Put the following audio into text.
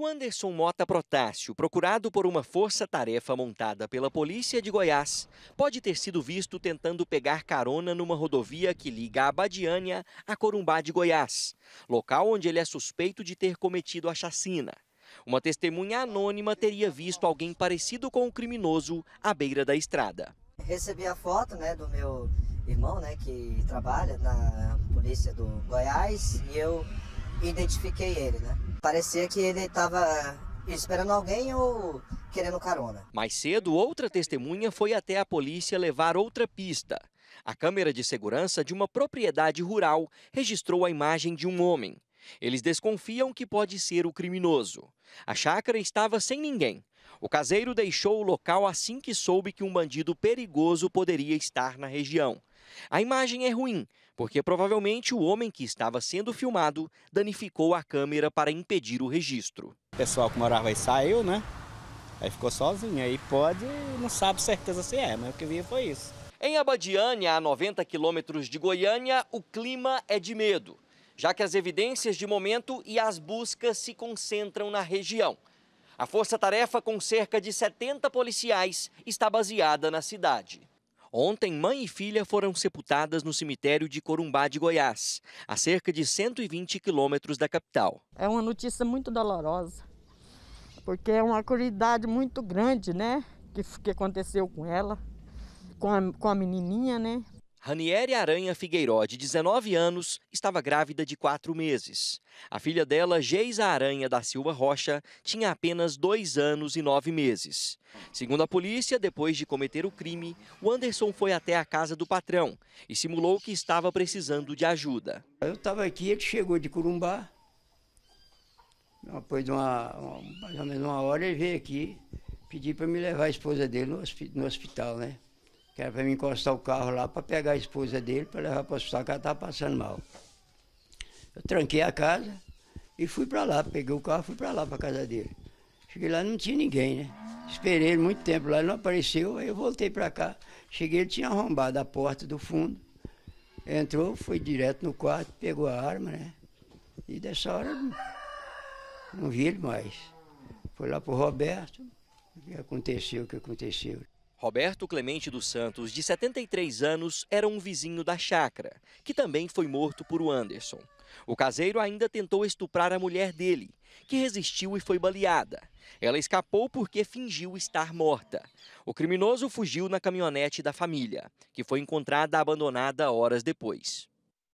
O Anderson Mota Protácio, procurado por uma força-tarefa montada pela polícia de Goiás, pode ter sido visto tentando pegar carona numa rodovia que liga a Abadiânia a Corumbá de Goiás, local onde ele é suspeito de ter cometido a chacina. Uma testemunha anônima teria visto alguém parecido com o criminoso à beira da estrada. Recebi a foto né, do meu irmão, né, que trabalha na polícia do Goiás, e eu identifiquei ele, né? Parecia que ele estava esperando alguém ou querendo carona. Mais cedo, outra testemunha foi até a polícia levar outra pista. A câmera de segurança de uma propriedade rural registrou a imagem de um homem. Eles desconfiam que pode ser o criminoso. A chácara estava sem ninguém. O caseiro deixou o local assim que soube que um bandido perigoso poderia estar na região. A imagem é ruim, porque provavelmente o homem que estava sendo filmado danificou a câmera para impedir o registro. O pessoal que morava aí saiu, né? Aí ficou sozinho. Aí pode, não sabe certeza se é, mas o que vi foi isso. Em Abadiânia, a 90 quilômetros de Goiânia, o clima é de medo já que as evidências de momento e as buscas se concentram na região. A força-tarefa, com cerca de 70 policiais, está baseada na cidade. Ontem, mãe e filha foram sepultadas no cemitério de Corumbá de Goiás, a cerca de 120 quilômetros da capital. É uma notícia muito dolorosa, porque é uma curiosidade muito grande, né? Que, que aconteceu com ela, com a, com a menininha, né? Ranieri Aranha Figueiró, de 19 anos, estava grávida de quatro meses. A filha dela, Geisa Aranha da Silva Rocha, tinha apenas dois anos e nove meses. Segundo a polícia, depois de cometer o crime, o Anderson foi até a casa do patrão e simulou que estava precisando de ajuda. Eu estava aqui, ele chegou de Curumbá, Depois de uma, uma mais ou menos uma hora, ele veio aqui pedir para me levar a esposa dele no, no hospital, né? que era para me encostar o carro lá para pegar a esposa dele para levar para o hospital, que ela estava passando mal. Eu tranquei a casa e fui para lá, peguei o carro fui para lá, para a casa dele. Cheguei lá, não tinha ninguém, né? Esperei ele muito tempo lá, ele não apareceu, aí eu voltei para cá. Cheguei, ele tinha arrombado a porta do fundo. Entrou, foi direto no quarto, pegou a arma, né? E dessa hora não, não vi ele mais. Foi lá pro Roberto, e aconteceu o que aconteceu. Roberto Clemente dos Santos, de 73 anos, era um vizinho da chácara, que também foi morto por o Anderson. O caseiro ainda tentou estuprar a mulher dele, que resistiu e foi baleada. Ela escapou porque fingiu estar morta. O criminoso fugiu na caminhonete da família, que foi encontrada abandonada horas depois.